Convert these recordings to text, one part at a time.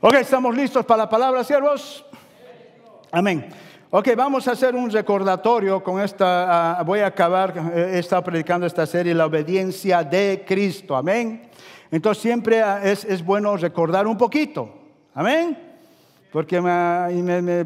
Ok, ¿estamos listos para la palabra, siervos? Amén. Ok, vamos a hacer un recordatorio con esta, ah, voy a acabar, eh, he estado predicando esta serie, la obediencia de Cristo, amén. Entonces siempre ah, es, es bueno recordar un poquito, amén. Porque,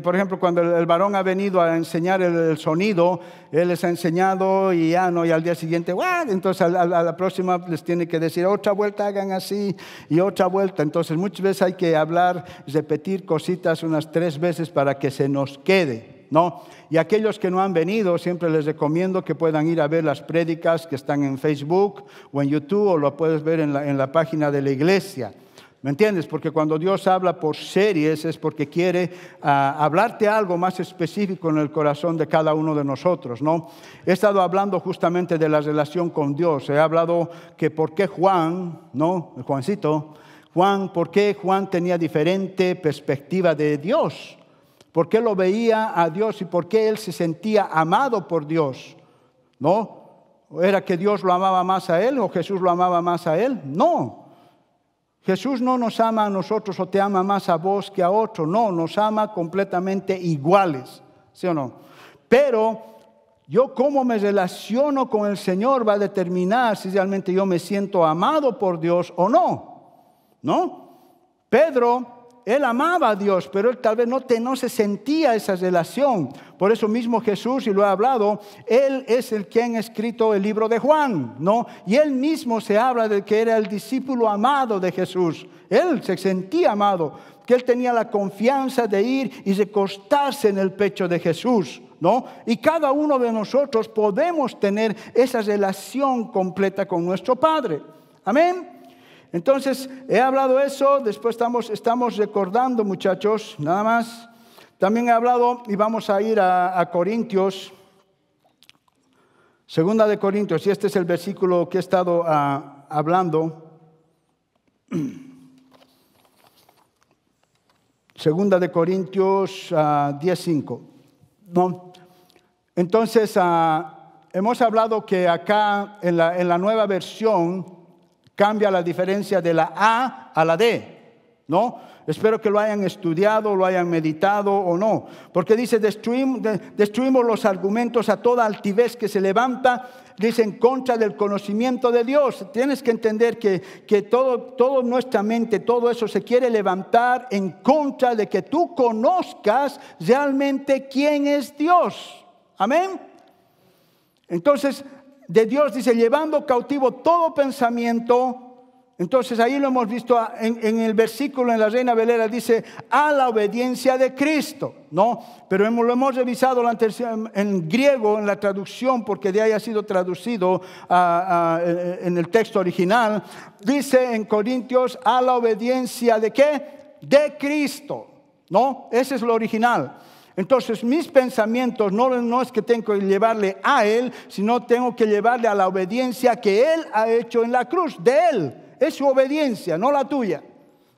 por ejemplo, cuando el, varón ha venido a enseñar el, sonido, él les ha enseñado y ya no, y al día siguiente, Entonces a, la próxima les tiene que decir, otra vuelta hagan así y otra vuelta. Entonces muchas veces hay que hablar, repetir cositas unas tres veces para que se nos quede, ¿no? Y aquellos que no han venido, siempre les recomiendo que puedan ir a ver las prédicas que están en Facebook o en YouTube o lo puedes ver en la página de la iglesia. ¿Me entiendes? Porque cuando Dios habla por series es porque quiere ah, hablarte algo más específico en el corazón de cada uno de nosotros, ¿no? He estado hablando justamente de la relación con Dios. He hablado que por qué Juan, ¿no? Juancito, Juan, ¿por qué Juan tenía diferente perspectiva de Dios? ¿Por qué lo veía a Dios y por qué él se sentía amado por Dios? ¿No? ¿Era que Dios lo amaba más a él o Jesús lo amaba más a él? No. Jesús no nos ama a nosotros o te ama más a vos que a otro, no, nos ama completamente iguales, ¿sí o no? Pero yo cómo me relaciono con el Señor va a determinar si realmente yo me siento amado por Dios o no, ¿no? Pedro él amaba a Dios, pero él tal vez no, se sentía esa relación. Por eso mismo Jesús, y lo he hablado, él es el quien ha escrito el libro de Juan, ¿no? Y él mismo se habla de que era el discípulo amado de Jesús. Él se sentía amado, que él tenía la confianza de ir y de costarse en el pecho de Jesús, ¿no? Y cada uno de nosotros podemos tener esa relación completa con nuestro Padre. Amén. Entonces, he hablado eso, después estamos, recordando, muchachos, nada más. También he hablado y vamos a ir a, Corintios, segunda de Corintios, y este es el versículo que he estado ah, hablando. Segunda de Corintios 10, ah, 10.5. Entonces, ah, hemos hablado que acá en la nueva versión, Cambia la diferencia de la A a la D, ¿no? Espero que lo hayan estudiado, lo hayan meditado o no. Porque dice, destruimos, los argumentos a toda altivez que se levanta, dice, en contra del conocimiento de Dios. Tienes que entender que, que todo, todo nuestra mente, todo eso se quiere levantar en contra de que tú conozcas realmente quién es Dios. Amén. Entonces, de Dios, dice, llevando cautivo todo pensamiento. Entonces ahí lo hemos visto en, el versículo en la Reina Velera, dice, a la obediencia de Cristo, ¿no? Pero hemos, lo hemos revisado en griego, en la traducción, porque de ahí ha sido traducido en el texto original. Dice en Corintios, a la obediencia de qué? De Cristo, ¿no? Ese es lo original. Entonces mis pensamientos no, es que tengo que llevarle a Él, sino tengo que llevarle a la obediencia que Él ha hecho en la cruz, de Él. Es su obediencia, no la tuya,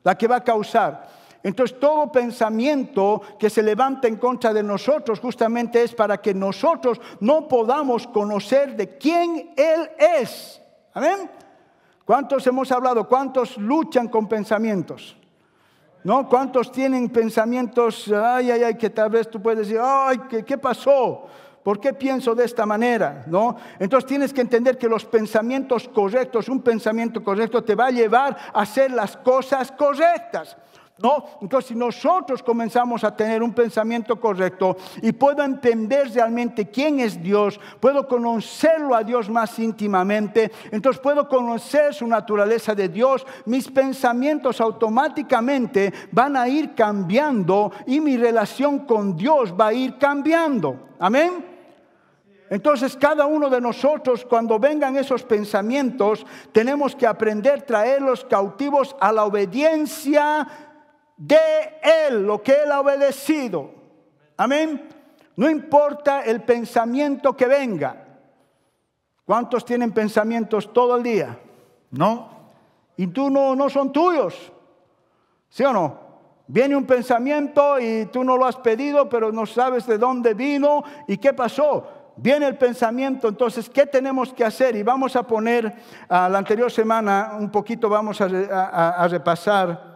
la que va a causar. Entonces todo pensamiento que se levanta en contra de nosotros justamente es para que nosotros no podamos conocer de quién Él es. Amén. ¿Cuántos hemos hablado? ¿Cuántos luchan con pensamientos? ¿No? ¿Cuántos tienen pensamientos, ay, ay, ay, que tal vez tú puedes decir, ay, ¿qué, pasó? ¿Por qué pienso de esta manera? ¿No? Entonces tienes que entender que los pensamientos correctos, un pensamiento correcto te va a llevar a hacer las cosas correctas. ¿No? Entonces, si nosotros comenzamos a tener un pensamiento correcto y puedo entender realmente quién es Dios, puedo conocerlo a Dios más íntimamente, entonces puedo conocer su naturaleza de Dios, mis pensamientos automáticamente van a ir cambiando y mi relación con Dios va a ir cambiando. Amén. Entonces cada uno de nosotros cuando vengan esos pensamientos tenemos que aprender a traerlos cautivos a la obediencia de Él, lo que Él ha obedecido. Amén. No importa el pensamiento que venga. ¿Cuántos tienen pensamientos todo el día? No. Y tú no, no son tuyos. ¿Sí o no? Viene un pensamiento y tú no lo has pedido, pero no sabes de dónde vino y qué pasó. Viene el pensamiento, entonces, ¿qué tenemos que hacer? Y vamos a poner, a la anterior semana un poquito vamos a, a repasar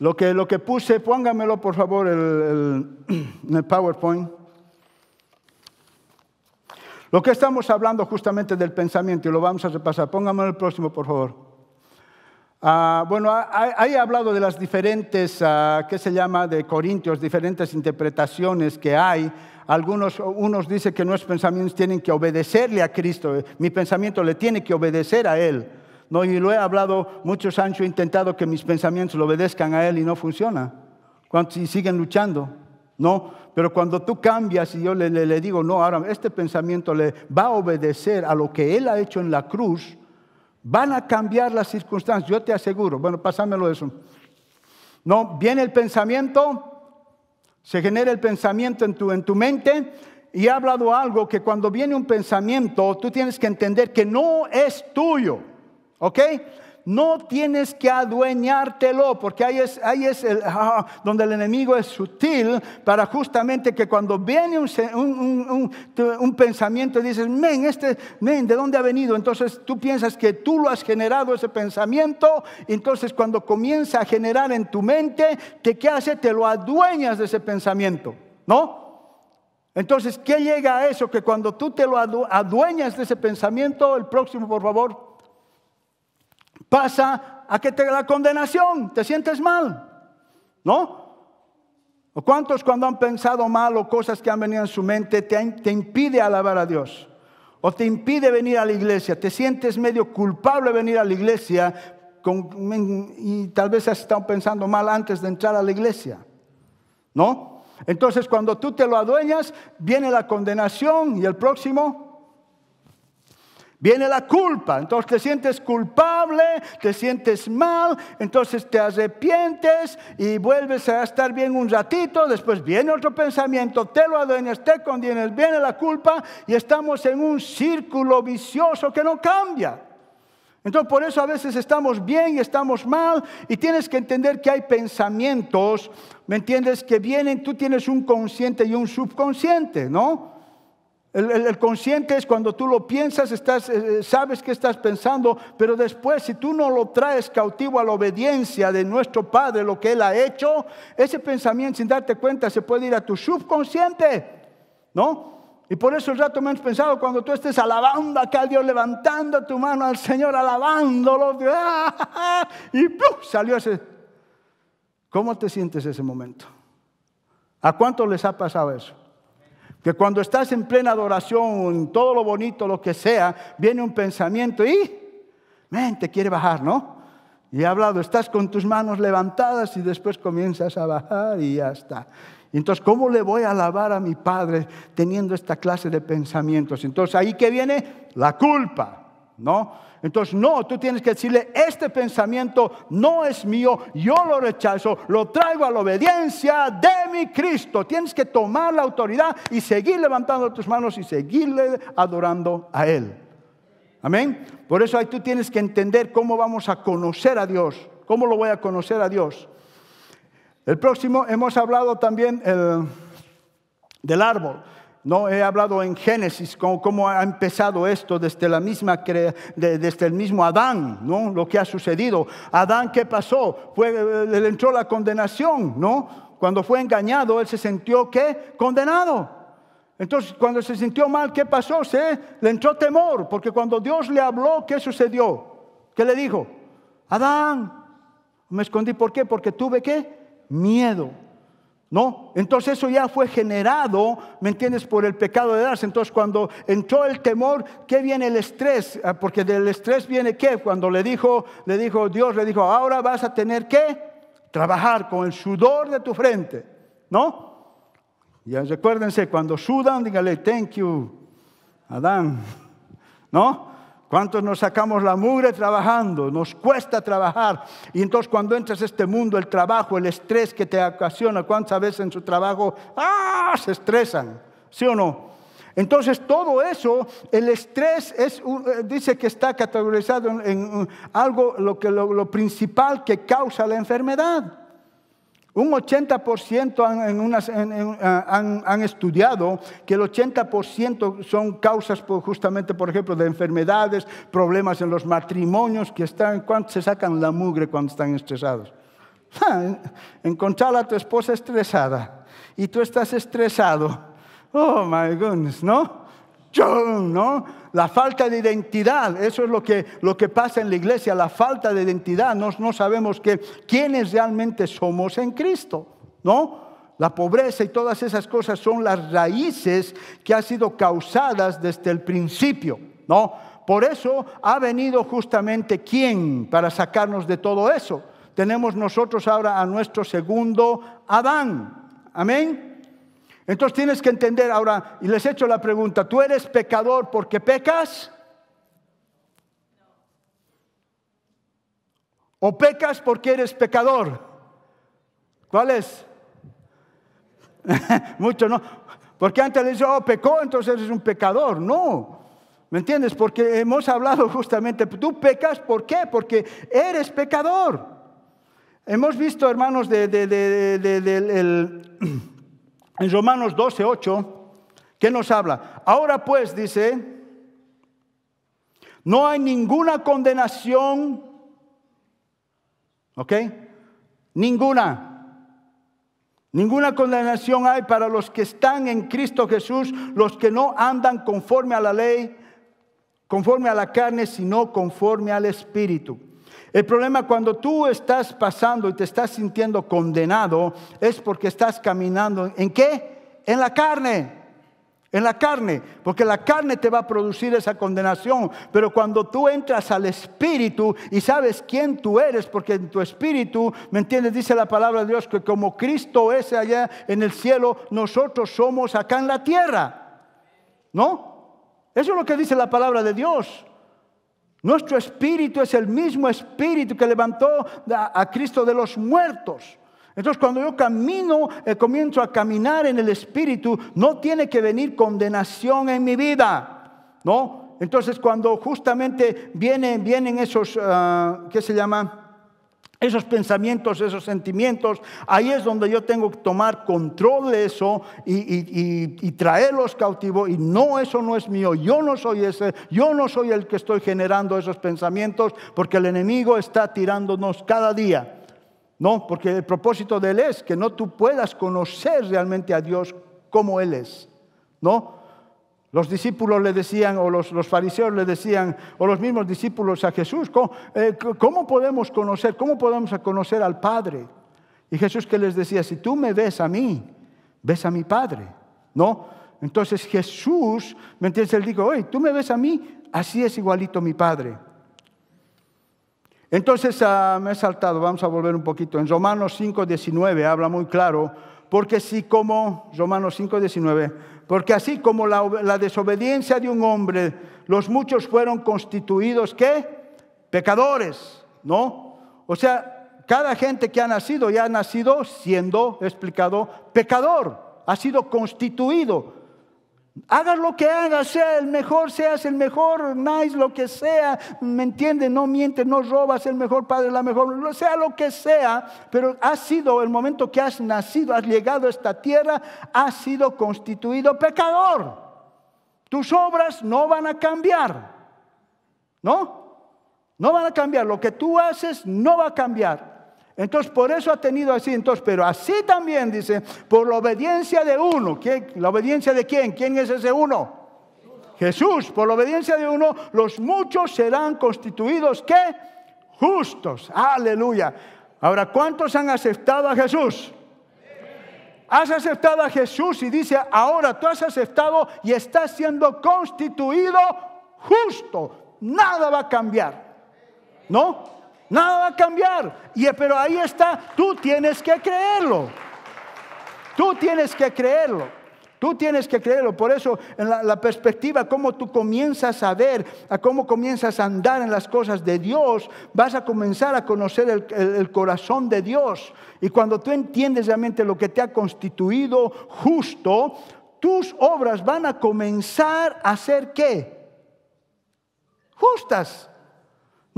lo que, lo que puse, póngamelo por favor en el, PowerPoint. Lo que estamos hablando justamente del pensamiento y lo vamos a repasar. Póngamelo en el próximo, por favor. Ah, bueno, ahí he hablado de las diferentes, ah, ¿qué se llama?, de Corintios, diferentes interpretaciones que hay. Algunos, unos dicen que nuestros pensamientos tienen que obedecerle a Cristo, mi pensamiento le tiene que obedecer a Él. No, y lo he hablado, muchos he intentado que mis pensamientos lo obedezcan a Él y no funciona. ¿Cuántos siguen luchando? No, pero cuando tú cambias y yo le, digo, no, ahora este pensamiento le va a obedecer a lo que Él ha hecho en la cruz, van a cambiar las circunstancias, yo te aseguro. Bueno, pásamelo eso. No, viene el pensamiento, se genera el pensamiento en tu, en tu mente y he hablado algo que cuando viene un pensamiento, tú tienes que entender que no es tuyo. ¿Ok? No tienes que adueñártelo, porque ahí es, ahí es ah, ah, donde el enemigo es sutil para justamente que cuando viene un, un, un, pensamiento dices, men, este, men, ¿de dónde ha venido? Entonces tú piensas que tú lo has generado ese pensamiento, entonces cuando comienza a generar en tu mente, ¿qué hace? Te lo adueñas de ese pensamiento, ¿no? Entonces, ¿qué llega a eso? Que cuando tú te lo adueñas de ese pensamiento, el próximo, por favor pasa a que te la condenación, te sientes mal, ¿no? ¿O cuántos cuando han pensado mal o cosas que han venido en su mente te, impide alabar a Dios? ¿O te impide venir a la iglesia? ¿Te sientes medio culpable de venir a la iglesia y tal vez has estado pensando mal antes de entrar a la iglesia? ¿No? Entonces cuando tú te lo adueñas, viene la condenación y el próximo Viene la culpa, entonces te sientes culpable, te sientes mal, entonces te arrepientes y vuelves a estar bien un ratito, después viene otro pensamiento, te lo adueñas, te condienes, viene la culpa y estamos en un círculo vicioso que no cambia. Entonces por eso a veces estamos bien y estamos mal y tienes que entender que hay pensamientos, ¿me entiendes? Que vienen, tú tienes un consciente y un subconsciente, ¿no? El, consciente es cuando tú lo piensas, eh, eh, sabes que estás pensando, pero después si tú no lo traes cautivo a la obediencia de nuestro Padre, lo que Él ha hecho, ese pensamiento sin darte cuenta se puede ir a tu subconsciente, ¿no? Y por eso el rato menos pensado, cuando tú estés alabando acá a Dios, levantando tu mano al Señor, alabándolo, ¡ah! y salió ese... ¿Cómo te sientes ese momento? ¿A cuánto les ha pasado eso? Que cuando estás en plena adoración, en todo lo bonito, lo que sea, viene un pensamiento y, mente te quiere bajar, ¿no? Y he hablado, estás con tus manos levantadas y después comienzas a bajar y ya está. Entonces, ¿cómo le voy a alabar a mi padre teniendo esta clase de pensamientos? Entonces, ahí que viene la culpa, ¿no? Entonces, no, tú tienes que decirle, este pensamiento no es mío, yo lo rechazo, lo traigo a la obediencia de mi Cristo. Tienes que tomar la autoridad y seguir levantando tus manos y seguirle adorando a Él. Amén. Por eso ahí tú tienes que entender cómo vamos a conocer a Dios, cómo lo voy a conocer a Dios. El próximo, hemos hablado también del árbol. No he hablado en Génesis cómo, ha empezado esto desde, la misma, desde el mismo Adán, ¿no? Lo que ha sucedido. Adán, ¿qué pasó? Fue, eh, le entró la condenación, ¿no? Cuando fue engañado, él se sintió, ¿qué? Condenado. Entonces, cuando se sintió mal, ¿qué pasó? Se le entró temor, porque cuando Dios le habló, ¿qué sucedió? ¿Qué le dijo? Adán, me escondí, ¿por qué? Porque tuve, ¿qué? Miedo. No, entonces eso ya fue generado, ¿me entiendes?, por el pecado de darse. Entonces cuando entró el temor, ¿qué viene el estrés? Ah, porque del estrés viene qué? Cuando le dijo, le dijo Dios, le dijo, ahora vas a tener que trabajar con el sudor de tu frente, ¿no? Y recuérdense, cuando sudan, dígale, thank you, Adán, ¿no? ¿Cuántos nos sacamos la mugre trabajando? Nos cuesta trabajar. Y entonces cuando entras a este mundo, el trabajo, el estrés que te ocasiona, ¿cuántas veces en su trabajo, ah, se estresan? ¿Sí o no? Entonces todo eso, el estrés es, eh, dice que está categorizado en, algo, lo, que, lo principal que causa la enfermedad. Un 80% han, en ah, estudiado que el 80% son causas por, justamente, por ejemplo, de enfermedades, problemas en los matrimonios, que están, cuando se sacan la mugre cuando están estresados. encontrar a tu esposa estresada y tú estás estresado. Oh, my goodness, ¿no? Yo, ¿no? La falta de identidad, eso es lo que, lo que pasa en la iglesia, la falta de identidad. No, no sabemos que, quiénes realmente somos en Cristo, ¿no? La pobreza y todas esas cosas son las raíces que han sido causadas desde el principio, ¿no? Por eso ha venido justamente quién para sacarnos de todo eso. Tenemos nosotros ahora a nuestro segundo Adán. Amén. Entonces tienes que entender ahora, y les he hecho la pregunta, ¿tú eres pecador porque pecas? ¿O pecas porque eres pecador? ¿Cuál es? Mucho no. Porque antes le digo, oh, pecó, entonces eres un pecador. No. ¿Me entiendes? Porque hemos hablado justamente, tú pecas, ¿por qué? Porque eres pecador. Hemos visto, hermanos, de, en Romanos 12, 8, ¿qué nos habla? Ahora pues dice, no hay ninguna condenación, ¿ok? Ninguna. Ninguna condenación hay para los que están en Cristo Jesús, los que no andan conforme a la ley, conforme a la carne, sino conforme al Espíritu. El problema cuando tú estás pasando y te estás sintiendo condenado es porque estás caminando en qué? En la carne. En la carne, porque la carne te va a producir esa condenación. Pero cuando tú entras al Espíritu y sabes quién tú eres, porque en tu Espíritu, ¿me entiendes? Dice la palabra de Dios que como Cristo es allá en el cielo, nosotros somos acá en la tierra. ¿No? Eso es lo que dice la palabra de Dios. Nuestro espíritu es el mismo espíritu que levantó a, Cristo de los muertos. Entonces cuando yo camino, eh, comienzo a caminar en el espíritu, no tiene que venir condenación en mi vida, ¿no? Entonces cuando justamente vienen, vienen esos, ah, ¿qué se llama? esos pensamientos, esos sentimientos. Ahí es donde yo tengo que tomar control de eso y, traerlos cautivo. Y no, eso no es mío. Yo no soy ese. Yo no soy el que estoy generando esos pensamientos porque el enemigo está tirándonos cada día. No, porque el propósito de él es que no tú puedas conocer realmente a Dios como él es. No, los discípulos le decían, o los, fariseos le decían, o los mismos discípulos a Jesús, eh, ¿cómo, podemos conocer, cómo podemos conocer al Padre? Y Jesús que les decía, si tú me ves a mí, ves a mi Padre, ¿no? Entonces Jesús, ¿me entiendes? Él dijo, oye, tú me ves a mí, así es igualito mi Padre. Entonces ah, me he saltado, vamos a volver un poquito. En Romanos 5, 19 habla muy claro porque así como, Romanos 5:19, porque así como la, desobediencia de un hombre, los muchos fueron constituidos, ¿qué? Pecadores, ¿no? O sea, cada gente que ha nacido ya ha nacido siendo, explicado, pecador, ha sido constituido Hagas lo que hagas, sea el mejor, seas el mejor, nice, lo que sea, ¿me entiendes? No mientes, no robas, el mejor padre, la mejor, sea lo que sea, pero ha sido el momento que has nacido, has llegado a esta tierra, has sido constituido pecador. Tus obras no van a cambiar, ¿no? No van a cambiar, lo que tú haces no va a cambiar. Entonces, por eso ha tenido así, entonces, pero así también dice, por la obediencia de uno. ¿Quién, ¿La obediencia de quién? ¿Quién es ese uno? Jesús, por la obediencia de uno, los muchos serán constituidos, ¿qué? Justos. Aleluya. Ahora, ¿cuántos han aceptado a Jesús? Has aceptado a Jesús y dice, ahora tú has aceptado y estás siendo constituido justo. Nada va a cambiar. ¿No? Nada va a cambiar. Y, pero ahí está, tú tienes que creerlo. Tú tienes que creerlo. Tú tienes que creerlo. Por eso, en la, perspectiva, cómo tú comienzas a ver, a cómo comienzas a andar en las cosas de Dios, vas a comenzar a conocer el, el corazón de Dios. Y cuando tú entiendes realmente lo que te ha constituido justo, tus obras van a comenzar a ser qué? Justas.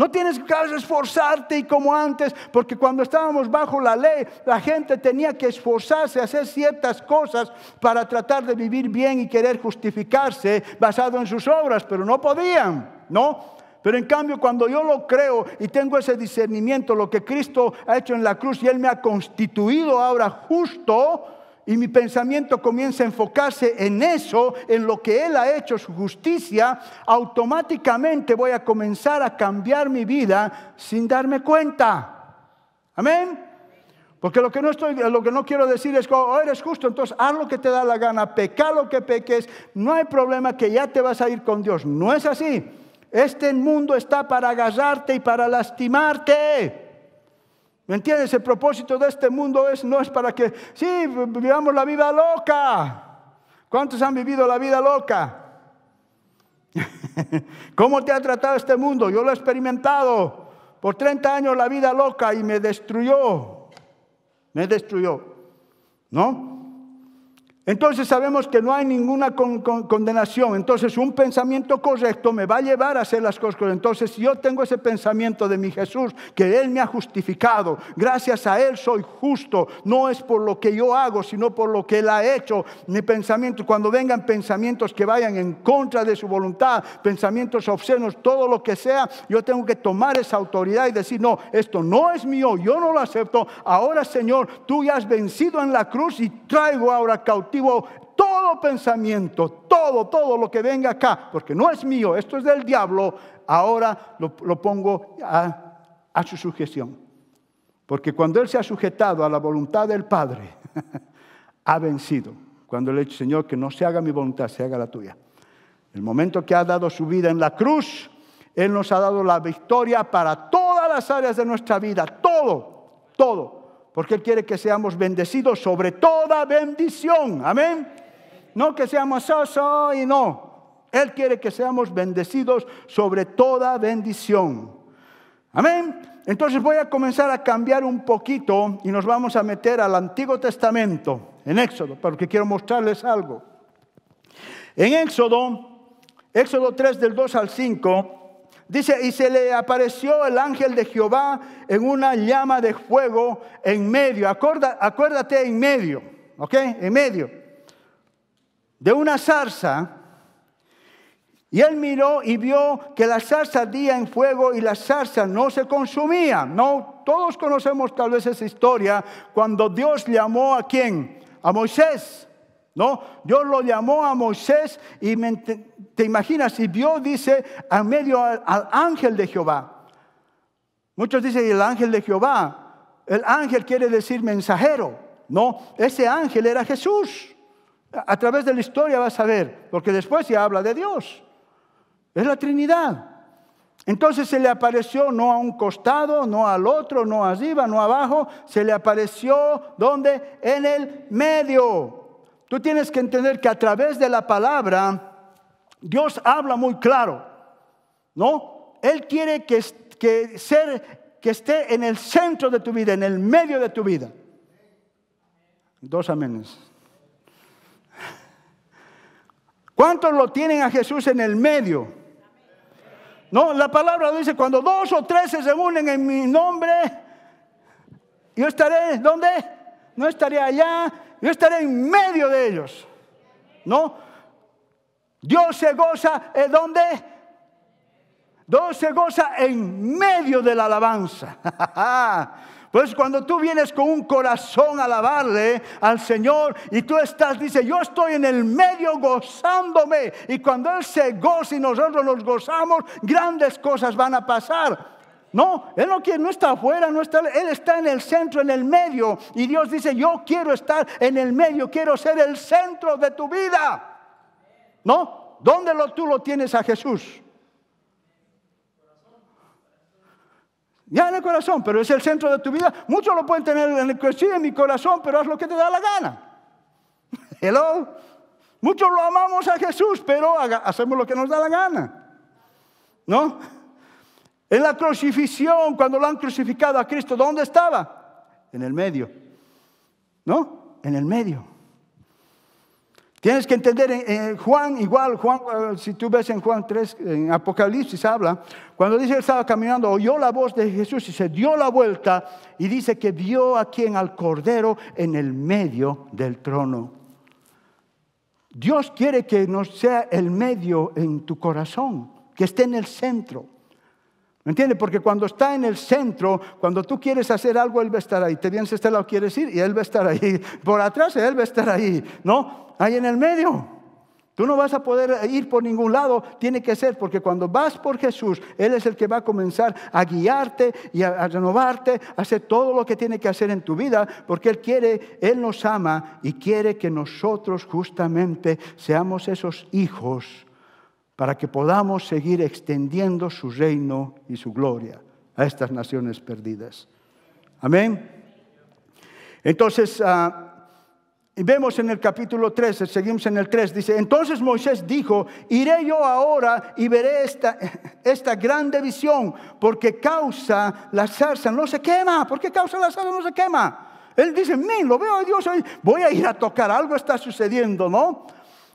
No tienes que esforzarte y como antes, porque cuando estábamos bajo la ley, la gente tenía que esforzarse, hacer ciertas cosas para tratar de vivir bien y querer justificarse basado en sus obras, pero no podían, ¿no? Pero en cambio, cuando yo lo creo y tengo ese discernimiento, lo que Cristo ha hecho en la cruz y Él me ha constituido ahora justo, y mi pensamiento comienza a enfocarse en eso, en lo que Él ha hecho, su justicia, automáticamente voy a comenzar a cambiar mi vida sin darme cuenta. Amén. Porque lo que no, estoy, lo que no quiero decir es, oh, eres justo, entonces haz lo que te da la gana, peca lo que peques, no hay problema que ya te vas a ir con Dios. No es así. Este mundo está para agarrarte y para lastimarte. ¿Me entiendes? El propósito de este mundo es, no es para que, sí, vivamos la vida loca. ¿Cuántos han vivido la vida loca? ¿Cómo te ha tratado este mundo? Yo lo he experimentado. Por 30 años la vida loca y me destruyó. Me destruyó. ¿No? Entonces sabemos que no hay ninguna condenación. Entonces un pensamiento correcto me va a llevar a hacer las cosas Entonces si yo tengo ese pensamiento de mi Jesús, que Él me ha justificado, gracias a Él soy justo, no es por lo que yo hago, sino por lo que Él ha hecho. Mi pensamiento, cuando vengan pensamientos que vayan en contra de su voluntad, pensamientos obscenos, todo lo que sea, yo tengo que tomar esa autoridad y decir, no, esto no es mío, yo no lo acepto. Ahora Señor, tú ya has vencido en la cruz y traigo ahora cautela todo pensamiento, todo, todo lo que venga acá, porque no es mío, esto es del diablo, ahora lo, pongo a, su sujeción. Porque cuando Él se ha sujetado a la voluntad del Padre, ha vencido. Cuando le dicho, Señor, que no se haga mi voluntad, se haga la tuya. El momento que ha dado su vida en la cruz, Él nos ha dado la victoria para todas las áreas de nuestra vida, todo, todo porque Él quiere que seamos bendecidos sobre toda bendición. Amén. No que seamos soso y no. Él quiere que seamos bendecidos sobre toda bendición. Amén. Entonces voy a comenzar a cambiar un poquito y nos vamos a meter al Antiguo Testamento, en Éxodo, porque quiero mostrarles algo. En Éxodo, Éxodo 3 del 2 al 5, Dice, y se le apareció el ángel de Jehová en una llama de fuego en medio. Acorda, acuérdate en medio, ¿ok? En medio. De una zarza. Y él miró y vio que la zarza ardía en fuego y la zarza no se consumía. No, todos conocemos tal vez esa historia cuando Dios llamó a quién? A Moisés. No, Dios lo llamó a Moisés y te, imaginas, y vio, dice a medio al, ángel de Jehová. Muchos dicen el ángel de Jehová. El ángel quiere decir mensajero. No, ese ángel era Jesús. A, través de la historia vas a ver, porque después se habla de Dios. Es la Trinidad. Entonces se le apareció no a un costado, no al otro, no arriba, no abajo, se le apareció donde en el medio. Tú tienes que entender que a través de la palabra Dios habla muy claro, ¿no? Él quiere que, ser, que esté en el centro de tu vida, en el medio de tu vida. Dos aménes ¿Cuántos lo tienen a Jesús en el medio? No, la palabra dice, cuando dos o tres se unen en mi nombre, yo estaré, ¿dónde? No estaré allá, yo estaré en medio de ellos. ¿No? Dios se goza en ¿eh, dónde? Dios se goza en medio de la alabanza. Pues cuando tú vienes con un corazón a alabarle ¿eh? al Señor y tú estás, dice, yo estoy en el medio gozándome. Y cuando Él se goza y nosotros nos gozamos, grandes cosas van a pasar. No, Él no, no está afuera, no está, Él está en el centro, en el medio. Y Dios dice, yo quiero estar en el medio, quiero ser el centro de tu vida. ¿No? ¿Dónde lo, tú lo tienes a Jesús? Ya en el corazón, pero es el centro de tu vida. Muchos lo pueden tener en el corazón, mi corazón, pero haz lo que te da la gana. Hello. Muchos lo amamos a Jesús, pero hacemos lo que nos da la gana. ¿No? En la crucifixión, cuando lo han crucificado a Cristo, ¿dónde estaba? En el medio. ¿No? En el medio. Tienes que entender, eh, eh, Juan igual, Juan, eh, si tú ves en Juan 3, en Apocalipsis habla, cuando dice él estaba caminando, oyó la voz de Jesús y se dio la vuelta y dice que vio a quien, al Cordero, en el medio del trono. Dios quiere que no sea el medio en tu corazón, que esté en el centro. ¿Me entiendes? Porque cuando está en el centro, cuando tú quieres hacer algo, Él va a estar ahí. Te vienes a este lado, quieres ir y Él va a estar ahí. Por atrás, Él va a estar ahí. No, ahí en el medio. Tú no vas a poder ir por ningún lado, tiene que ser, porque cuando vas por Jesús, Él es el que va a comenzar a guiarte y a, renovarte, a hacer todo lo que tiene que hacer en tu vida, porque Él quiere, Él nos ama y quiere que nosotros justamente seamos esos hijos para que podamos seguir extendiendo su reino y su gloria a estas naciones perdidas. Amén. Entonces, ah, vemos en el capítulo 13, seguimos en el 3, dice, entonces Moisés dijo, iré yo ahora y veré esta, esta grande visión, porque causa la salsa, no se quema, porque causa la zarza, no se quema. Él dice, mí, lo veo a Dios hoy, voy a ir a tocar, algo está sucediendo, ¿no?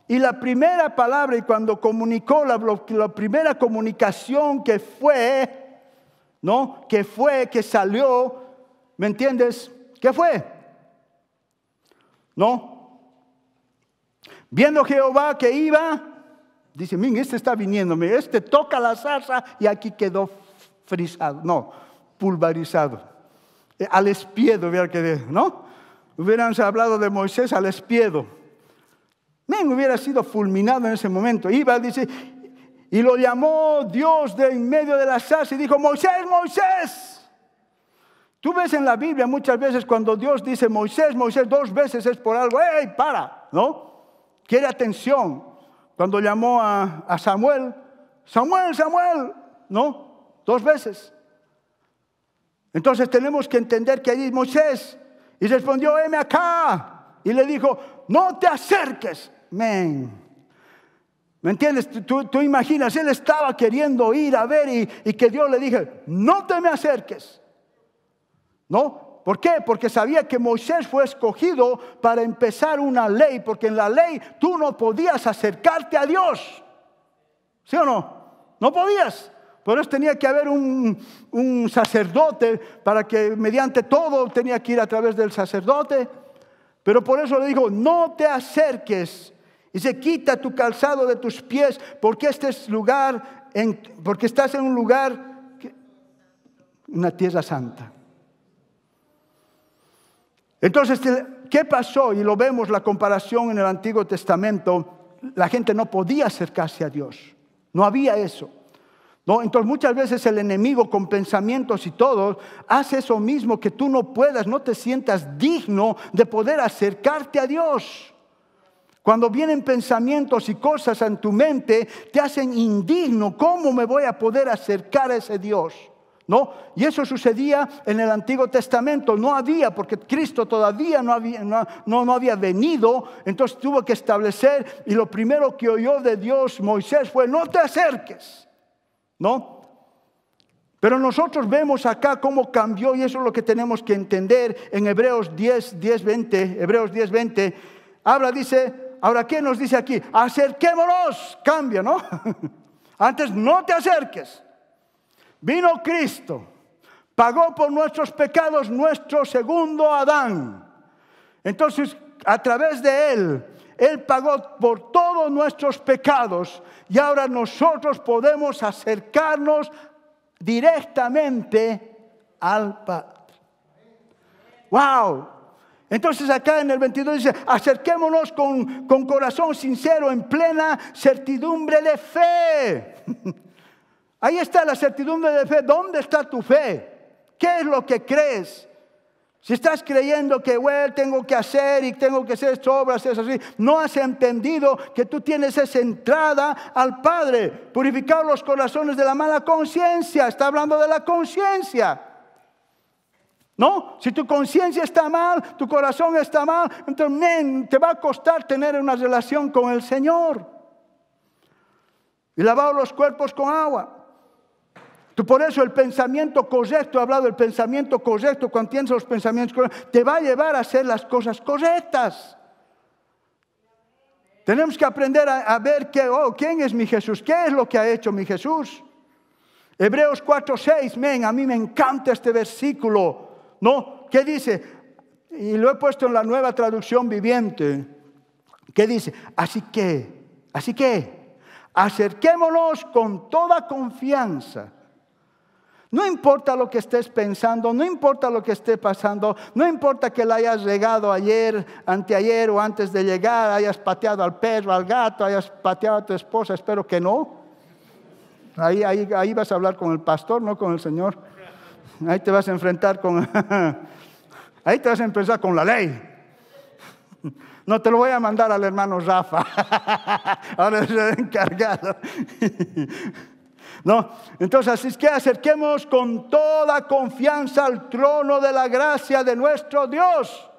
Y la primera palabra, y cuando comunicó, la, la primera comunicación que fue, ¿no? Que fue, que salió, ¿me entiendes? ¿Qué fue? ¿No? Viendo Jehová que iba, dice, mire, este está viniéndome, este toca la zarza y aquí quedó frisado, no, pulverizado. Eh, al espiedo, hubiera quedado, ¿no? Hubieran hablado de Moisés al espiedo. Men hubiera sido fulminado en ese momento. Iba, dice, y lo llamó Dios de en medio de las asas y dijo, Moisés, Moisés. Tú ves en la Biblia muchas veces cuando Dios dice, Moisés, Moisés, dos veces es por algo, ¡ey, para! ¿No? Quiere atención. Cuando llamó a, Samuel, Samuel, Samuel, ¿no? Dos veces. Entonces tenemos que entender que allí Moisés, y respondió, heme acá. Y le dijo, no te acerques, ¿Me entiendes? Tú, tú, imaginas, él estaba queriendo ir a ver y, que Dios le dije, no te me acerques. ¿No? ¿Por qué? Porque sabía que Moisés fue escogido para empezar una ley, porque en la ley tú no podías acercarte a Dios. ¿Sí o no? No podías. Por eso tenía que haber un, un sacerdote para que mediante todo tenía que ir a través del sacerdote. Pero por eso le dijo, no te acerques Dice, quita tu calzado de tus pies, porque este es lugar, porque estás en un lugar, una tierra santa. Entonces, ¿qué pasó? Y lo vemos la comparación en el Antiguo Testamento. La gente no podía acercarse a Dios. No había eso. ¿No? Entonces muchas veces el enemigo con pensamientos y todo hace eso mismo que tú no puedas, no te sientas digno de poder acercarte a Dios. Cuando vienen pensamientos y cosas en tu mente, te hacen indigno. ¿Cómo me voy a poder acercar a ese Dios? ¿No? Y eso sucedía en el Antiguo Testamento. No había, porque Cristo todavía no había, no, había venido. Entonces tuvo que establecer. Y lo primero que oyó de Dios Moisés fue, no te acerques. ¿No? Pero nosotros vemos acá cómo cambió y eso es lo que tenemos que entender en Hebreos 10, 10, 20. Hebreos 10, 20. Habla, dice, Ahora, ¿qué nos dice aquí? Acerquémonos, cambia, ¿no? Antes no te acerques. Vino Cristo, pagó por nuestros pecados nuestro segundo Adán. Entonces, a través de Él, Él pagó por todos nuestros pecados y ahora nosotros podemos acercarnos directamente al Padre. ¡Wow! Entonces acá en el 22 dice, acerquémonos con, corazón sincero, en plena certidumbre de fe. Ahí está la certidumbre de fe. ¿Dónde está tu fe? ¿Qué es lo que crees? Si estás creyendo que, well, tengo que hacer y tengo que hacer obras, es así, no has entendido que tú tienes esa entrada al Padre. Purificar los corazones de la mala conciencia. Está hablando de la conciencia. No, si tu conciencia está mal, tu corazón está mal, entonces te va a costar tener una relación con el Señor. Y lavar los cuerpos con agua. Tú por eso el pensamiento correcto, he hablado del pensamiento correcto, cuando tienes los pensamientos correctos, te va a llevar a hacer las cosas correctas. Tenemos que aprender a, ver oh, quién es mi Jesús, qué es lo que ha hecho mi Jesús. Hebreos 4, 6, men, a mí me encanta este versículo. No, ¿qué dice? Y lo he puesto en la nueva traducción viviente. ¿Qué dice? Así que, así que, acerquémonos con toda confianza. No importa lo que estés pensando, no importa lo que esté pasando, no importa que la hayas regado ayer, anteayer o antes de llegar, hayas pateado al perro, al gato, hayas pateado a tu esposa, espero que no. Ahí, ahí, ahí vas a hablar con el pastor, no con el Señor ahí te vas a enfrentar con, ahí te vas a empezar con la ley. No te lo voy a mandar al hermano Rafa, ahora es el encargado. No, entonces así es que acerquemos con toda confianza al trono de la gracia de nuestro Dios.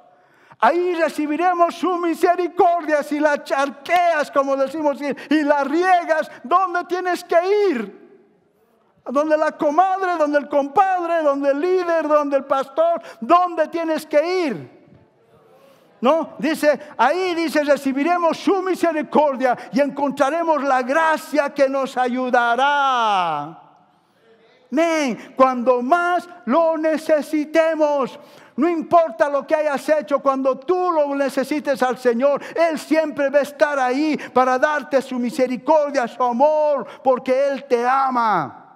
Ahí recibiremos su misericordia si la charqueas, como decimos, y la riegas, ¿dónde tienes que ir? donde la comadre, donde el compadre, donde el líder, donde el pastor, ¿dónde tienes que ir? No, dice, ahí dice, recibiremos su misericordia y encontraremos la gracia que nos ayudará. cuando más lo necesitemos. No importa lo que hayas hecho, cuando tú lo necesites al Señor, Él siempre va a estar ahí para darte su misericordia, su amor, porque Él te ama.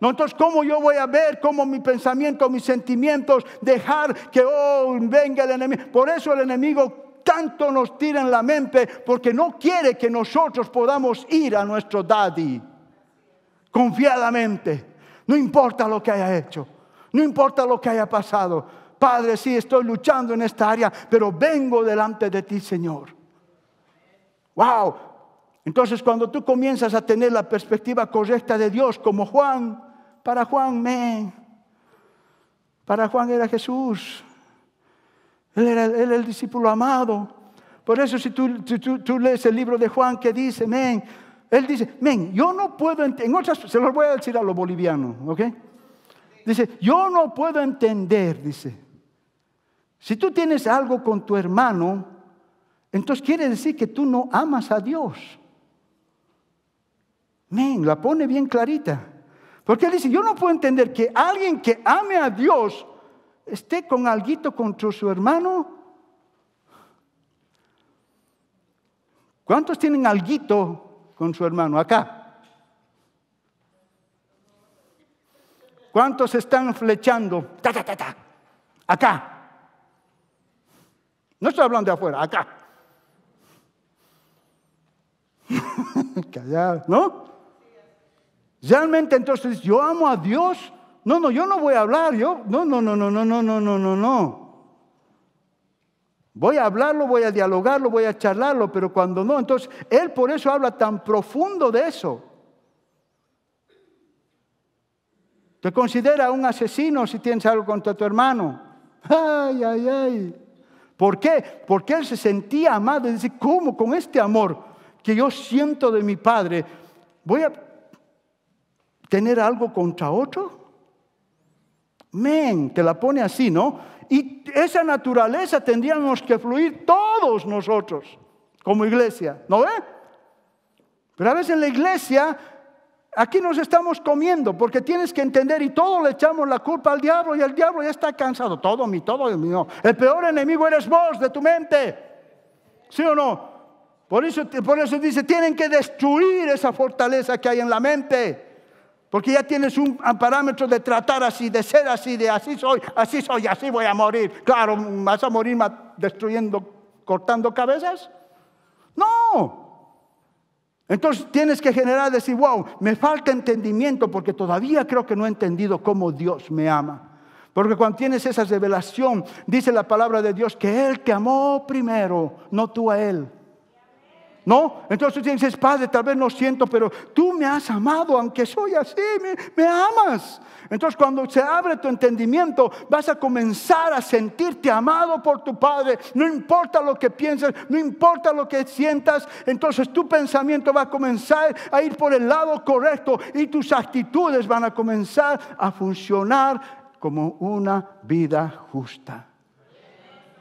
No, entonces, ¿cómo yo voy a ver cómo mi pensamiento, mis sentimientos, dejar que oh, venga el enemigo? Por eso el enemigo tanto nos tira en la mente, porque no quiere que nosotros podamos ir a nuestro daddy confiadamente. No importa lo que haya hecho, no importa lo que haya pasado. Padre, sí, estoy luchando en esta área, pero vengo delante de ti, Señor. Wow, entonces, cuando tú comienzas a tener la perspectiva correcta de Dios, como Juan, para Juan, men. Para Juan era Jesús. Él era, el discípulo amado. Por eso si tú, lees el libro de Juan que dice, men, él dice, men, yo no puedo, en otras, se lo voy a decir a los bolivianos, ¿ok? Dice, yo no puedo entender, dice. Si tú tienes algo con tu hermano, entonces quiere decir que tú no amas a Dios. Men, la pone bien clarita. Porque él dice, yo no puedo entender que alguien que ame a Dios esté con alguito contra su hermano. ¿Cuántos tienen alguito con su hermano acá? ¿Cuántos están flechando? acá. No estoy hablando de afuera, acá. Callado, ¿no? Realmente entonces yo amo a Dios. No, no, yo no voy a hablar, yo no, no, no, no, no, no, no, no, no, no. Voy a hablarlo, voy a dialogarlo, voy a charlarlo, pero cuando no, entonces él por eso habla tan profundo de eso. Te considera un asesino si tienes algo contra tu hermano. Ay, ay, ay. ¿Por qué? Porque él se sentía amado. Dice, ¿cómo con este amor que yo siento de mi padre? Voy a tener algo contra otro? Men, te la pone así, ¿no? Y esa naturaleza tendríamos que fluir todos nosotros como iglesia, ¿no ve? Pero a veces en la iglesia Aquí nos estamos comiendo porque tienes que entender y todo le echamos la culpa al diablo y el diablo ya está cansado. Todo mi, todo mi, no. El peor enemigo eres vos de tu mente. ¿Sí o no? Por eso, por eso dice, tienen que destruir esa fortaleza que hay en la mente. Porque ya tienes un parámetro de tratar así, de ser así, de así soy, así soy, así voy a morir. Claro, ¿vas a morir destruyendo, cortando cabezas? No. Entonces tienes que generar, decir, wow, me falta entendimiento porque todavía creo que no he entendido cómo Dios me ama. Porque cuando tienes esa revelación, dice la palabra de Dios que Él te amó primero, no tú a Él. No, entonces tú dices, Padre, tal vez no siento, pero tú me has amado, aunque soy así, me, amas. Entonces cuando se abre tu entendimiento, vas a comenzar a sentirte amado por tu Padre. No importa lo que pienses, no importa lo que sientas, entonces tu pensamiento va a comenzar a ir por el lado correcto y tus actitudes van a comenzar a funcionar como una vida justa.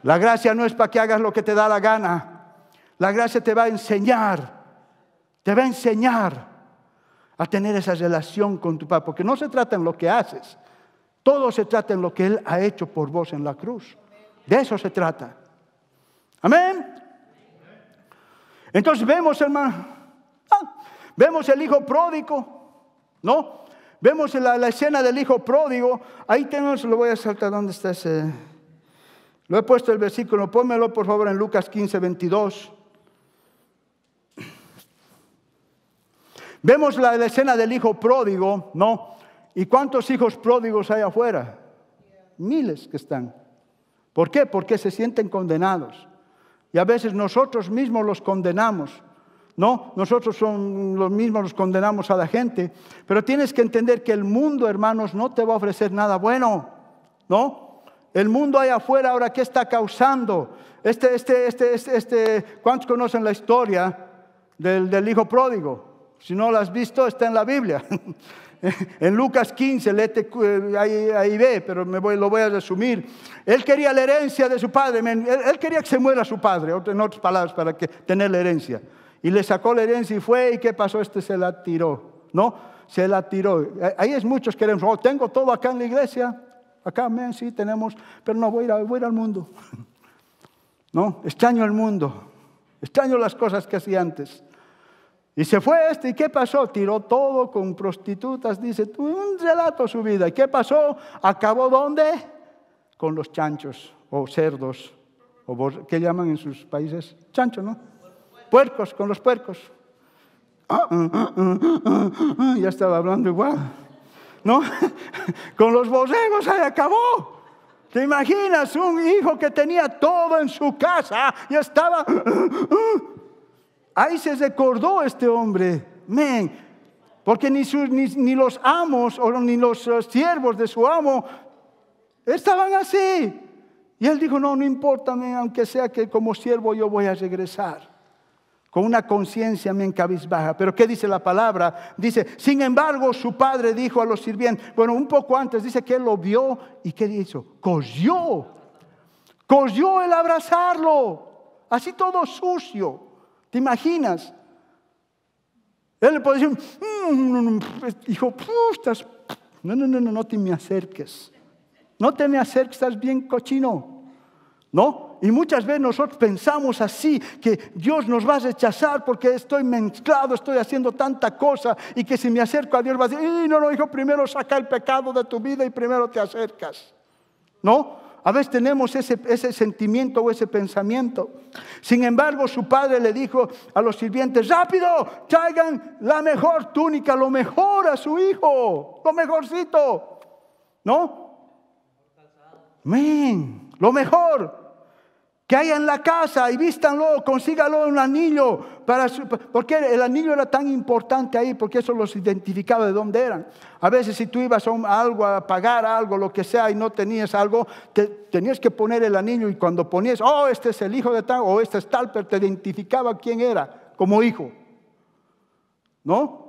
La gracia no es para que hagas lo que te da la gana. La gracia te va a enseñar, te va a enseñar a tener esa relación con tu Padre, porque no se trata en lo que haces, todo se trata en lo que Él ha hecho por vos en la cruz. De eso se trata. Amén. Entonces vemos, hermano, ah, vemos el hijo pródigo, ¿no? Vemos la, la, escena del hijo pródigo. Ahí tenemos, lo voy a saltar, ¿dónde está ese? Lo he puesto el versículo, pónmelo por favor en Lucas 15, 22. Vemos la, escena del hijo pródigo, ¿no? ¿Y cuántos hijos pródigos hay afuera? Miles que están. ¿Por qué? Porque se sienten condenados. Y a veces nosotros mismos los condenamos. No, nosotros son los mismos los condenamos a la gente, pero tienes que entender que el mundo, hermanos, no te va a ofrecer nada bueno, ¿no? El mundo ahí afuera ahora qué está causando? Este este este este, este ¿cuántos conocen la historia del hijo pródigo? Si no lo has visto, está en la Biblia. En Lucas 15, eh, ahí, ve, pero me lo voy a resumir. Él quería la herencia de su padre, él, quería que se muera su padre, en otras palabras, para que, tener la herencia. Y le sacó la herencia y fue, ¿y qué pasó? Este se la tiró, ¿no? Se la tiró. Eh, ahí es muchos que queremos, oh, tengo todo acá en la iglesia, acá, amén, sí, tenemos, pero no, voy a, voy a ir al mundo. ¿No? Extraño el mundo, extraño las cosas que hacía antes. Y se fue este, ¿y qué pasó? Tiró todo con prostitutas, dice, un relato su vida. ¿Y qué pasó? ¿Acabó dónde? Con los chanchos o cerdos, o ¿qué llaman en sus países? Chanchos, ¿no? Puercos, con los puercos. Ah, ah, ah, ya estaba hablando igual. ¿No? con los borregos ahí acabó. ¿Te imaginas un hijo que tenía todo en su casa y estaba... Ahí se recordó este hombre, men, porque ni, ni, los amos o ni los eh, siervos de su amo estaban así. Y él dijo, no, no importa, aunque sea que como siervo yo voy a regresar con una conciencia bien cabizbaja. Pero ¿qué dice la palabra? Dice, sin embargo, su padre dijo a los sirvientes, bueno, un poco antes dice que él lo vio y ¿qué hizo? Cogió, cogió el abrazarlo, así todo sucio. ¿Te imaginas? Él le puede decir, mm, mm, mm, pues, hijo, pues, no, no, no, no, no te me acerques. No te me acerques, estás bien cochino. ¿No? Y muchas veces nosotros pensamos así, que Dios nos va a rechazar porque estoy mezclado, estoy haciendo tanta cosa y que si me acerco a Dios va a decir, no, no, hijo, primero saca el pecado de tu vida y primero te acercas. ¿No? A veces tenemos ese, sentimiento o ese pensamiento. Sin embargo, su padre le dijo a los sirvientes, rápido, traigan la mejor túnica, lo mejor a su hijo, lo mejorcito. ¿No? Men, lo mejor que hay en la casa y vístanlo, consígalo un anillo, para porque el anillo era tan importante ahí, porque eso los identificaba de dónde eran. A veces si tú ibas a, algo, a pagar algo, lo que sea, y no tenías algo, tenías que poner el anillo y cuando ponías, oh, este es el hijo de tal, o este es tal, pero te identificaba quién era como hijo. ¿No?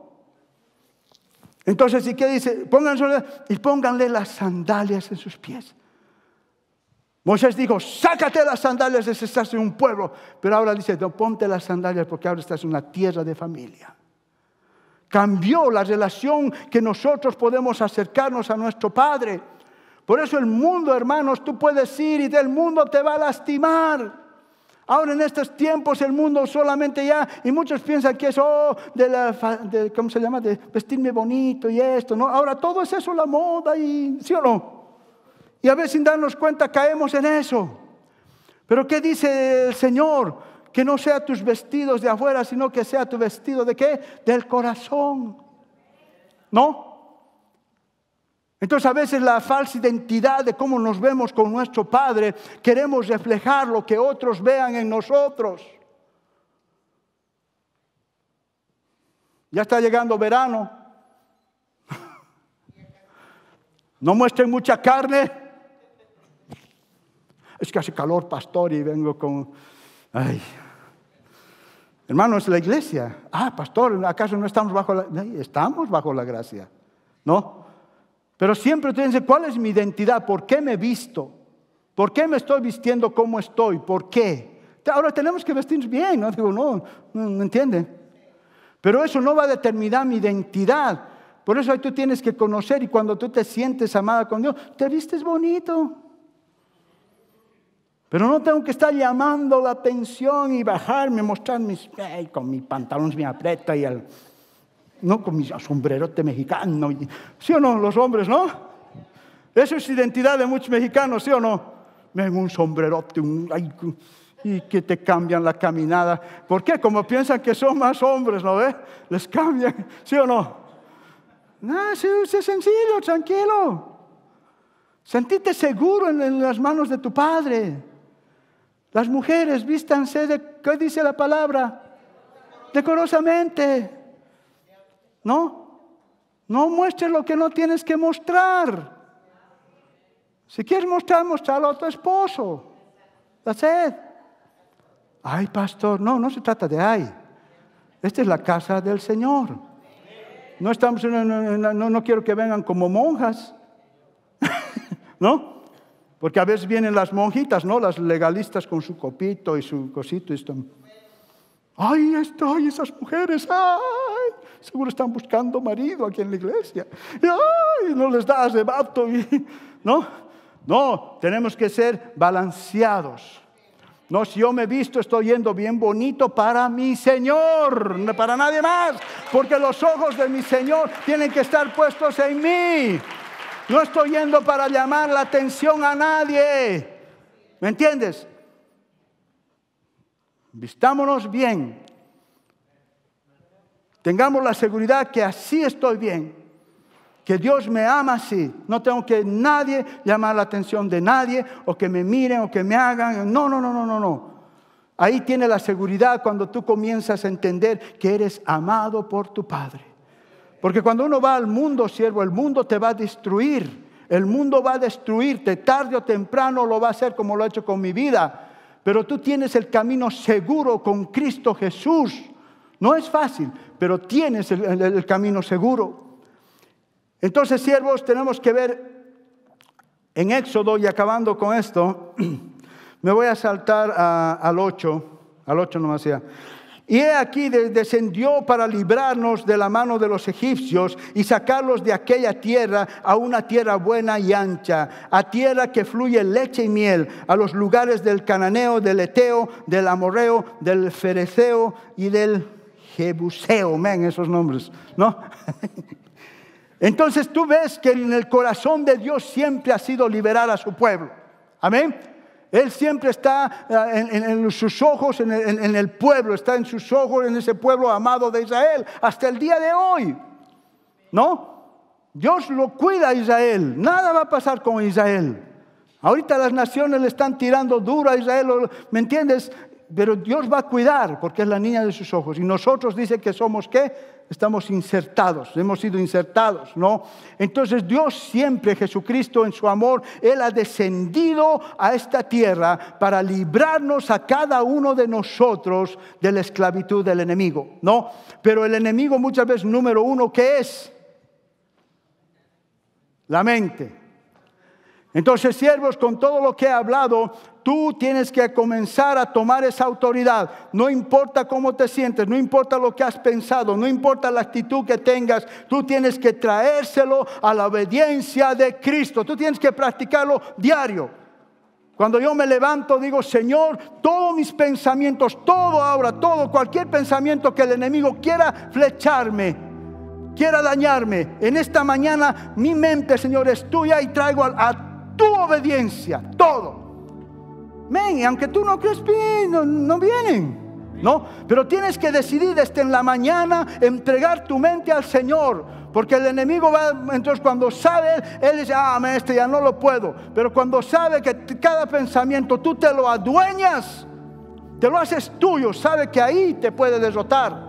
Entonces, ¿y qué dice? Pónganle, y pónganle las sandalias en sus pies. Moisés dijo, sácate las sandalias de estás en un pueblo. Pero ahora dice, no ponte las sandalias porque ahora estás en una tierra de familia. Cambió la relación que nosotros podemos acercarnos a nuestro Padre. Por eso el mundo, hermanos, tú puedes ir y del mundo te va a lastimar. Ahora en estos tiempos el mundo solamente ya, y muchos piensan que eso oh, de la, ¿cómo se llama? De vestirme bonito y esto, ¿no? Ahora todo es eso, la moda y, ¿sí o no? Y a veces sin darnos cuenta caemos en eso. Pero ¿qué dice el Señor? Que no sea tus vestidos de afuera, sino que sea tu vestido de qué? Del corazón. ¿No? Entonces a veces la falsa identidad de cómo nos vemos con nuestro Padre, queremos reflejar lo que otros vean en nosotros. Ya está llegando verano. No muestren mucha carne. Es que hace calor, pastor, y vengo con... Ay. Hermanos, la iglesia. Ah, pastor, ¿acaso no estamos bajo la... Estamos bajo la gracia, ¿no? Pero siempre dices, ¿cuál es mi identidad? ¿Por qué me visto? ¿Por qué me estoy vistiendo como estoy? ¿Por qué? Ahora tenemos que vestirnos bien, ¿no? Digo, no, no, entiende Pero eso no va a determinar mi identidad. Por eso ahí tú tienes que conocer y cuando tú te sientes amada con Dios, te vistes bonito. Pero no tengo que estar llamando la atención y bajarme, mostrar mis... con mis pantalones bien aprieta y el... No con mi sombrerote mexicano. ¿Sí o no? Los hombres, ¿no? Eso es identidad de muchos mexicanos, ¿sí o no? Ven un sombrerote, un... y que te cambian la caminada. ¿Por qué? Como piensan que son más hombres, ¿no ves? Les cambian, ¿sí o no? No, es sencillo, tranquilo. Sentite seguro en las manos de tu padre. Las mujeres vístanse de, ¿qué dice la palabra? Decorosamente. ¿No? No muestres lo que no tienes que mostrar. Si quieres mostrar, mostrarlo a tu esposo. La sed. Ay, pastor, no, no se trata de ay. Esta es la casa del Señor. No estamos, no, no, no quiero que vengan como monjas. ¿No? Porque a veces vienen las monjitas, ¿no? Las legalistas con su copito y su cosito y ¡Ay, estoy! Esas mujeres, ¡ay! Seguro están buscando marido aquí en la iglesia. ¡Ay! No les das de bato, ¿no? No, tenemos que ser balanceados. No, si yo me he visto, estoy yendo bien bonito para mi Señor, para nadie más, porque los ojos de mi Señor tienen que estar puestos en mí. No estoy yendo para llamar la atención a nadie. ¿Me entiendes? Vistámonos bien. Tengamos la seguridad que así estoy bien. Que Dios me ama así. No tengo que nadie llamar la atención de nadie o que me miren o que me hagan. No, no, no, no, no, no. Ahí tiene la seguridad cuando tú comienzas a entender que eres amado por tu Padre. Porque cuando uno va al mundo, siervo, el mundo te va a destruir. El mundo va a destruirte. Tarde o temprano lo va a hacer como lo ha hecho con mi vida. Pero tú tienes el camino seguro con Cristo Jesús. No es fácil, pero tienes el, camino seguro. Entonces, siervos, tenemos que ver en Éxodo y acabando con esto, me voy a saltar al 8, al 8 nomás ya. Y he aquí descendió para librarnos de la mano de los egipcios y sacarlos de aquella tierra a una tierra buena y ancha, a tierra que fluye leche y miel, a los lugares del cananeo, del eteo, del amorreo, del fereceo y del jebuseo. Men, esos nombres, ¿no? Entonces tú ves que en el corazón de Dios siempre ha sido liberar a su pueblo. Amén. Él siempre está eh, en, sus ojos, en el, en el pueblo, está en sus ojos, en ese pueblo amado de Israel, hasta el día de hoy. ¿No? Dios lo cuida a Israel, nada va a pasar con Israel. Ahorita las naciones le están tirando duro a Israel, ¿me entiendes? Pero Dios va a cuidar porque es la niña de sus ojos. Y nosotros dice que somos qué? estamos insertados, hemos sido insertados, ¿no? Entonces Dios siempre, Jesucristo en su amor, Él ha descendido a esta tierra para librarnos a cada uno de nosotros de la esclavitud del enemigo, ¿no? Pero el enemigo muchas veces número uno, ¿qué es? La mente. Entonces, siervos, con todo lo que he hablado, tú tienes que comenzar a tomar esa autoridad. No importa cómo te sientes, no importa lo que has pensado, no importa la actitud que tengas, tú tienes que traérselo a la obediencia de Cristo. Tú tienes que practicarlo diario. Cuando yo me levanto, digo, Señor, todos mis pensamientos, todo ahora, todo, cualquier pensamiento que el enemigo quiera flecharme, quiera dañarme, en esta mañana mi mente, Señor, es tuya y traigo a, a tu obediencia, todo. Men, aunque tú no crees, bien, no vienen. No, pero tienes que decidir desde en la mañana entregar tu mente al Señor. Porque el enemigo va, entonces cuando sabe, él dice, ah, este ya no lo puedo. Pero cuando sabe que cada pensamiento tú te lo adueñas, te lo haces tuyo, sabe que ahí te puede derrotar.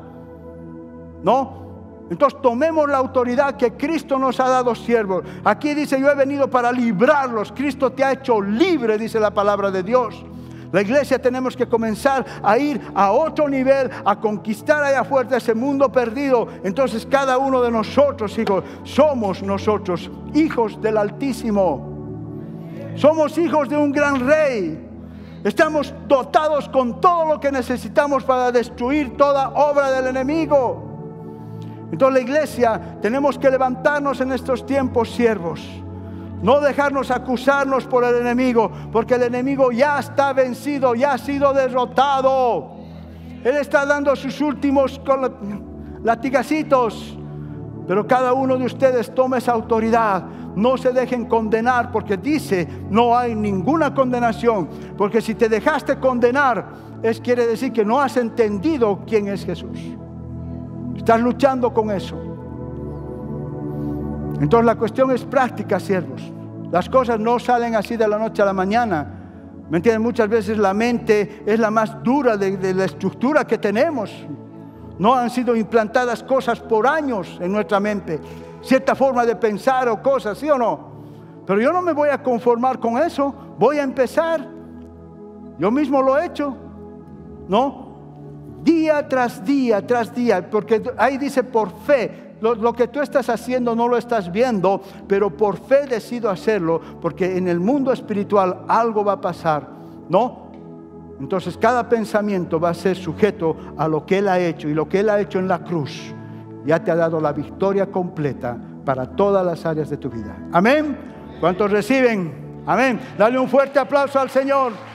¿No? Entonces tomemos la autoridad que Cristo nos ha dado siervos. Aquí dice, yo he venido para librarlos. Cristo te ha hecho libre, dice la palabra de Dios. La iglesia tenemos que comenzar a ir a otro nivel, a conquistar allá afuera ese mundo perdido. Entonces cada uno de nosotros, hijos, somos nosotros hijos del Altísimo. Somos hijos de un gran rey. Estamos dotados con todo lo que necesitamos para destruir toda obra del enemigo. Entonces la iglesia tenemos que levantarnos en estos tiempos siervos. No dejarnos acusarnos por el enemigo, porque el enemigo ya está vencido, ya ha sido derrotado. Él está dando sus últimos latigacitos, pero cada uno de ustedes toma esa autoridad. No se dejen condenar, porque dice, no hay ninguna condenación, porque si te dejaste condenar, es quiere decir que no has entendido quién es Jesús. Estás luchando con eso. Entonces la cuestión es práctica, siervos. Las cosas no salen así de la noche a la mañana. ¿Me entienden? Muchas veces la mente es la más dura de, de la estructura que tenemos. No han sido implantadas cosas por años en nuestra mente. Cierta forma de pensar o cosas, ¿sí o no? Pero yo no me voy a conformar con eso. Voy a empezar. Yo mismo lo he hecho. ¿No? día tras día, tras día, porque ahí dice por fe. Lo, que tú estás haciendo no lo estás viendo, pero por fe decido hacerlo, porque en el mundo espiritual algo va a pasar, ¿no? Entonces cada pensamiento va a ser sujeto a lo que Él ha hecho y lo que Él ha hecho en la cruz ya te ha dado la victoria completa para todas las áreas de tu vida. Amén. ¿Cuántos reciben? Amén. Dale un fuerte aplauso al Señor.